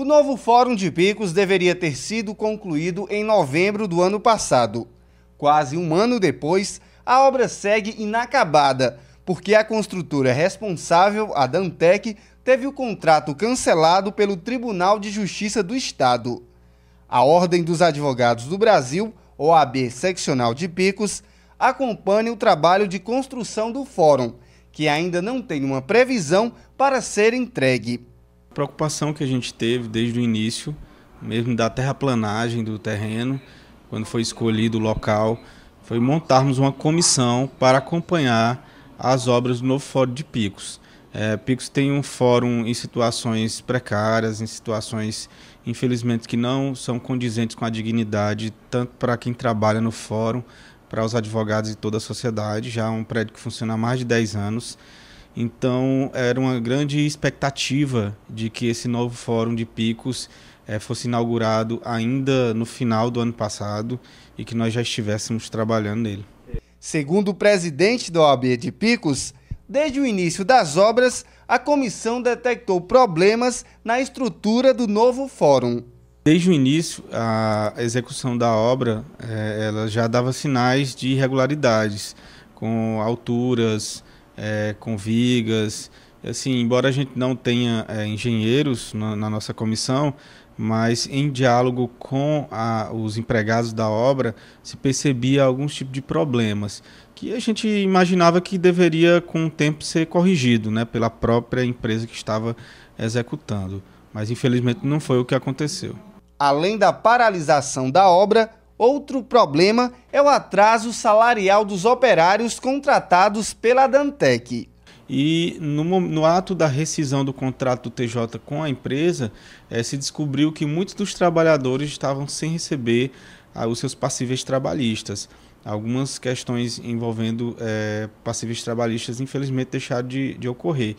O novo Fórum de Picos deveria ter sido concluído em novembro do ano passado. Quase um ano depois, a obra segue inacabada, porque a construtora responsável, a Dantec, teve o contrato cancelado pelo Tribunal de Justiça do Estado. A Ordem dos Advogados do Brasil, OAB Seccional de Picos, acompanha o trabalho de construção do fórum, que ainda não tem uma previsão para ser entregue preocupação que a gente teve desde o início, mesmo da terraplanagem do terreno, quando foi escolhido o local, foi montarmos uma comissão para acompanhar as obras do novo Fórum de Picos. É, Picos tem um fórum em situações precárias, em situações, infelizmente, que não são condizentes com a dignidade, tanto para quem trabalha no fórum, para os advogados e toda a sociedade. Já é um prédio que funciona há mais de 10 anos. Então, era uma grande expectativa de que esse novo Fórum de Picos é, fosse inaugurado ainda no final do ano passado e que nós já estivéssemos trabalhando nele. Segundo o presidente da OAB de Picos, desde o início das obras, a comissão detectou problemas na estrutura do novo fórum. Desde o início, a execução da obra eh, ela já dava sinais de irregularidades, com alturas, é, com vigas. Assim, embora a gente não tenha é, engenheiros na, na, nossa comissão, mas em diálogo com a, os empregados da obra se percebia alguns tipos de problemas que a gente imaginava que deveria com o tempo ser corrigido, né, pela própria empresa que estava executando. Mas infelizmente não foi o que aconteceu. Além da paralisação da obra, Outro problema é o atraso salarial dos operários contratados pela Dantec. E no, no, ato da rescisão do contrato do TJ com a empresa, eh, se descobriu que muitos dos trabalhadores estavam sem receber ah, os seus passíveis trabalhistas. Algumas questões envolvendo eh, passíveis trabalhistas, infelizmente, deixaram de, de ocorrer.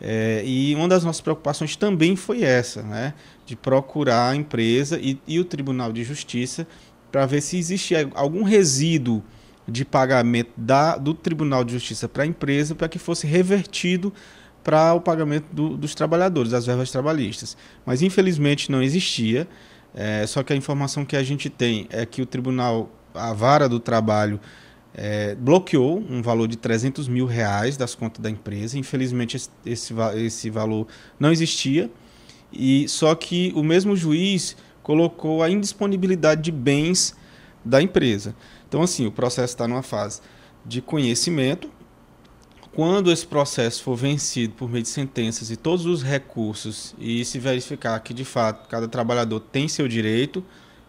Eh, e uma das nossas preocupações também foi essa, né? de procurar a empresa e, e o Tribunal de Justiça para ver se existe algum resíduo de pagamento da, do Tribunal de Justiça para a empresa para que fosse revertido para o pagamento do, dos trabalhadores, das verbas trabalhistas. Mas infelizmente não existia, é, só que a informação que a gente tem é que o Tribunal, a vara do trabalho, é, bloqueou um valor de 300 mil reais das contas da empresa. Infelizmente esse, esse, esse valor não existia, e só que o mesmo juiz colocou a indisponibilidade de bens da empresa. Então, assim, o processo está numa fase de conhecimento. Quando esse processo for vencido por meio de sentenças e todos os recursos, e se verificar que de fato cada trabalhador tem seu direito,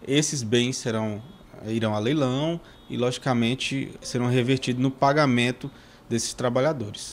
esses bens serão irão a leilão e, logicamente, serão revertidos no pagamento desses trabalhadores.